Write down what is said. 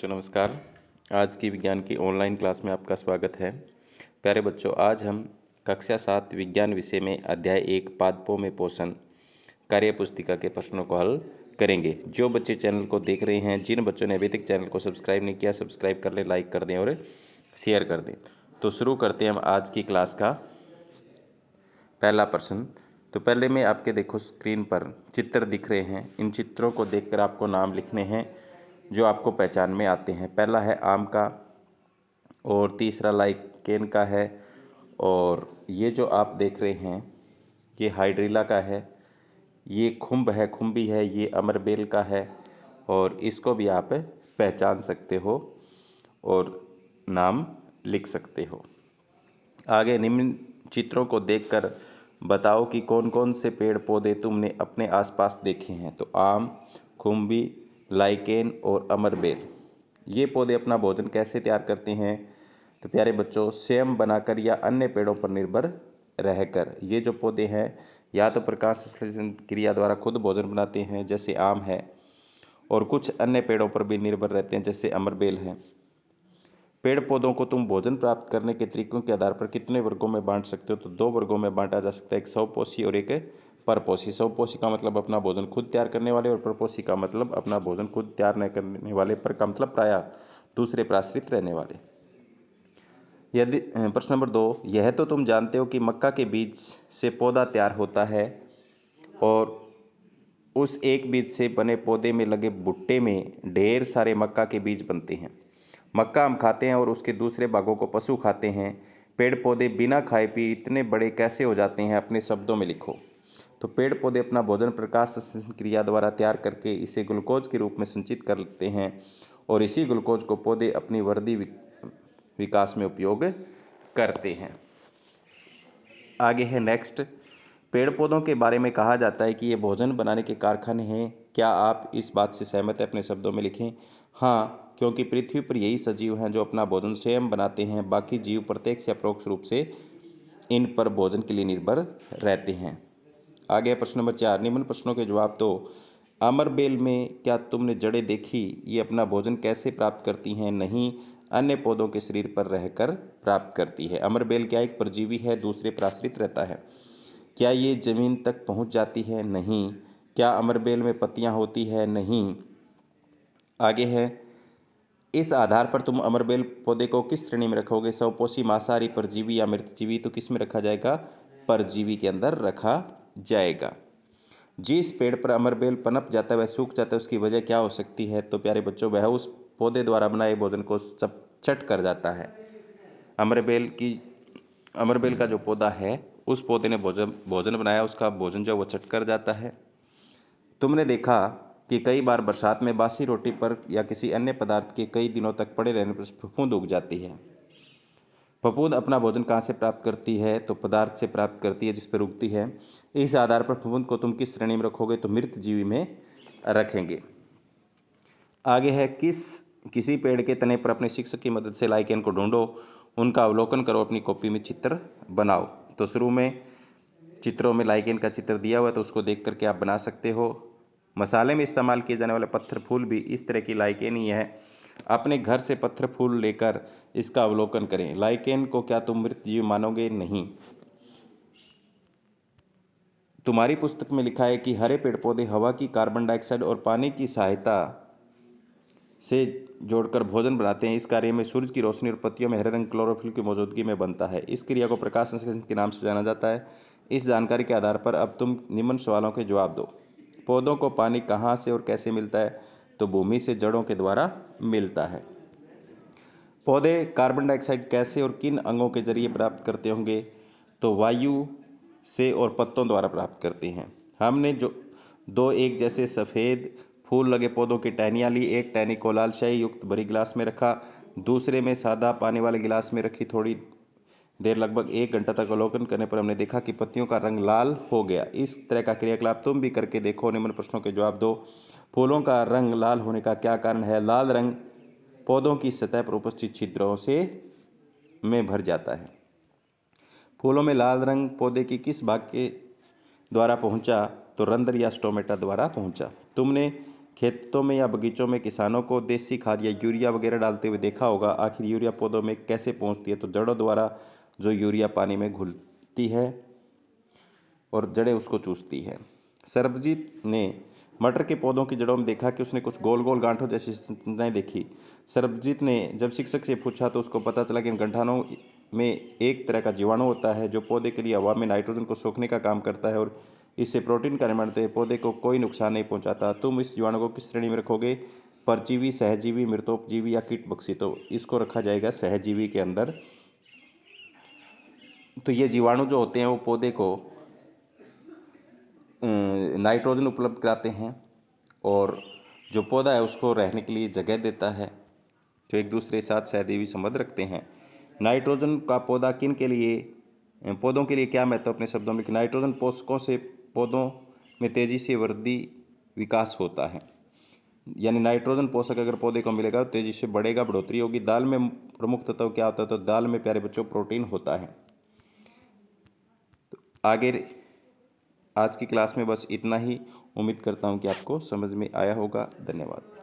बच्चों नमस्कार आज की विज्ञान की ऑनलाइन क्लास में आपका स्वागत है प्यारे बच्चों आज हम कक्षा सात विज्ञान विषय में अध्याय एक पादपों में पोषण कार्य पुस्तिका के प्रश्नों को हल करेंगे जो बच्चे चैनल को देख रहे हैं जिन बच्चों ने अभी तक चैनल को सब्सक्राइब नहीं किया सब्सक्राइब कर लें लाइक कर दें और शेयर कर दें तो शुरू करते हैं हम आज की क्लास का पहला प्रश्न तो पहले में आपके देखो स्क्रीन पर चित्र दिख रहे हैं इन चित्रों को देखकर आपको नाम लिखने हैं जो आपको पहचान में आते हैं पहला है आम का और तीसरा लाइक केन का है और ये जो आप देख रहे हैं ये हाइड्रिला का है ये खुम्ब है खुम्बी है ये अमरबेल का है और इसको भी आप पहचान सकते हो और नाम लिख सकते हो आगे निम्न चित्रों को देखकर बताओ कि कौन कौन से पेड़ पौधे तुमने अपने आसपास देखे हैं तो आम खुम्बी लाइकेन और अमरबेल ये पौधे अपना भोजन कैसे तैयार करते हैं तो प्यारे बच्चों सेम बनाकर या अन्य पेड़ों पर निर्भर रहकर ये जो पौधे हैं या तो प्रकाश संश्लेषण क्रिया द्वारा खुद भोजन बनाते हैं जैसे आम है और कुछ अन्य पेड़ों पर भी निर्भर रहते हैं जैसे अमरबेल है पेड़ पौधों को तुम भोजन प्राप्त करने के तरीकों के आधार पर कितने वर्गों में बांट सकते हो तो दो वर्गों में बांटा जा सकता है एक सवपोषी और एक परपोषी सवपोषी का मतलब अपना भोजन खुद तैयार करने वाले और परपोषी का मतलब अपना भोजन खुद तैयार न करने वाले पर का मतलब प्राय दूसरे पर आश्रित रहने वाले यदि प्रश्न नंबर दो यह तो तुम जानते हो कि मक्का के बीज से पौधा तैयार होता है और उस एक बीज से बने पौधे में लगे भुट्टे में ढेर सारे मक्का के बीज बनते हैं मक्का हम खाते हैं और उसके दूसरे भागों को पशु खाते हैं पेड़ पौधे बिना खाए पी इतने बड़े कैसे हो जाते हैं अपने शब्दों में लिखो तो पेड़ पौधे अपना भोजन प्रकाश संश्लेषण क्रिया द्वारा तैयार करके इसे ग्लूकोज के रूप में संचित कर लेते हैं और इसी ग्लूकोज को पौधे अपनी वृद्धि विकास में उपयोग करते हैं आगे है नेक्स्ट पेड़ पौधों के बारे में कहा जाता है कि ये भोजन बनाने के कारखाने हैं क्या आप इस बात से सहमत है अपने शब्दों में लिखें हाँ क्योंकि पृथ्वी पर यही सजीव हैं जो अपना भोजन स्वयं बनाते हैं बाकी जीव प्रत्यक्ष या परोक्ष रूप से इन पर भोजन के लिए निर्भर रहते हैं आगे प्रश्न नंबर चार निम्न प्रश्नों के जवाब दो तो, अमरबेल में क्या तुमने जड़ें देखी ये अपना भोजन कैसे प्राप्त करती हैं नहीं अन्य पौधों के शरीर पर रहकर प्राप्त करती है अमरबेल क्या एक परजीवी है दूसरे पर आश्रित रहता है क्या ये जमीन तक पहुंच जाती है नहीं क्या अमरबेल में पत्तियां होती है नहीं आगे है इस आधार पर तुम अमरबेल पौधे को किस श्रेणी में रखोगे सौपोषी मांसाहारी परजीवी या मृतजीवी तो किस में रखा जाएगा परजीवी के अंदर रखा जाएगा जिस पेड़ पर अमरबेल पनप जाता है वह सूख जाता है उसकी वजह क्या हो सकती है तो प्यारे बच्चों वह उस पौधे द्वारा बनाए भोजन को सब चट कर जाता है अमरबेल की अमरबेल का जो पौधा है उस पौधे ने भोजन भोजन बनाया उसका भोजन जो वो चट कर जाता है तुमने देखा कि कई बार बरसात में बासी रोटी पर या किसी अन्य पदार्थ के कई दिनों तक पड़े रहने पर फूंद उग जाती है फपूंद अपना भोजन कहाँ से प्राप्त करती है तो पदार्थ से प्राप्त करती है जिस पर रुकती है इस आधार पर फपूंद को तुम किस श्रेणी में रखोगे तो मृत जीवी में रखेंगे आगे है किस किसी पेड़ के तने पर अपने शिक्षक की मदद से लाइकेन को ढूंढो उनका अवलोकन करो अपनी कॉपी में चित्र बनाओ तो शुरू में चित्रों में लाइकेन का चित्र दिया हुआ है तो उसको देख करके आप बना सकते हो मसाले में इस्तेमाल किए जाने वाले पत्थर फूल भी इस तरह की लाइकेन ही है अपने घर से पत्थर फूल लेकर इसका अवलोकन करें लाइकेन को क्या तुम मृत जीव मानोगे नहीं तुम्हारी पुस्तक में लिखा है कि हरे पेड़ पौधे हवा की कार्बन डाइऑक्साइड और पानी की सहायता से जोड़कर भोजन बनाते हैं इस कार्य में सूर्य की रोशनी और पत्तियों में हरे रंग क्लोरोफिल की मौजूदगी में बनता है इस क्रिया को प्रकाश संश्लेषण के नाम से जाना जाता है इस जानकारी के आधार पर अब तुम निम्न सवालों के जवाब दो पौधों को पानी कहाँ से और कैसे मिलता है तो भूमि से जड़ों के द्वारा मिलता है पौधे कार्बन डाइऑक्साइड कैसे और किन अंगों के जरिए प्राप्त करते होंगे तो वायु से और पत्तों द्वारा प्राप्त करते हैं हमने जो दो एक जैसे सफ़ेद फूल लगे पौधों की टहनियाँ ली एक टहनी को लालशाही युक्त भरी गिलास में रखा दूसरे में सादा पानी वाले गिलास में रखी थोड़ी देर लगभग एक घंटा तक अवलोकन करने पर हमने देखा कि पत्तियों का रंग लाल हो गया इस तरह का क्रियाकलाप तुम भी करके देखो निम्न प्रश्नों के जवाब दो फूलों का रंग लाल होने का क्या कारण है लाल रंग पौधों की सतह पर उपस्थित छिद्रों से में भर जाता है फूलों में लाल रंग पौधे के किस भाग के द्वारा पहुंचा तो रंध्र या स्टोमेटा द्वारा पहुंचा तुमने खेतों में या बगीचों में किसानों को देसी खाद या यूरिया वगैरह डालते हुए देखा होगा आखिर यूरिया पौधों में कैसे पहुंचती है तो जड़ों द्वारा जो यूरिया पानी में घुलती है और जड़ें उसको चूसती है सरबजीत ने मटर के पौधों की जड़ों में देखा कि उसने कुछ गोल गोल गांठों जैसी संरचनाएं देखी सरबजीत ने जब शिक्षक से पूछा तो उसको पता चला कि इन गड्ढानों में एक तरह का जीवाणु होता है जो पौधे के लिए हवा में नाइट्रोजन को सोखने का काम करता है और इससे प्रोटीन का निर्माण होते पौधे को कोई नुकसान नहीं पहुंचाता तुम इस जीवाणु को किस श्रेणी में रखोगे परजीवी सहजीवी मृतोपजीवी या कीट बक्सी तो इसको रखा जाएगा सहजीवी के अंदर तो ये जीवाणु जो होते हैं वो पौधे को नाइट्रोजन उपलब्ध कराते हैं और जो पौधा है उसको रहने के लिए जगह देता है जो एक दूसरे के साथ सहदेवी संबंध रखते हैं नाइट्रोजन का पौधा किन के लिए पौधों के लिए क्या महत्व तो अपने शब्दों में नाइट्रोजन पोषकों से पौधों में तेज़ी से वृद्धि विकास होता है यानी नाइट्रोजन पोषक अगर पौधे को मिलेगा तो तेज़ी से बढ़ेगा बढ़ोतरी होगी दाल में प्रमुख तत्व क्या होता है तो दाल में प्यारे बच्चों प्रोटीन होता है तो आगे आज की क्लास में बस इतना ही उम्मीद करता हूँ कि आपको समझ में आया होगा धन्यवाद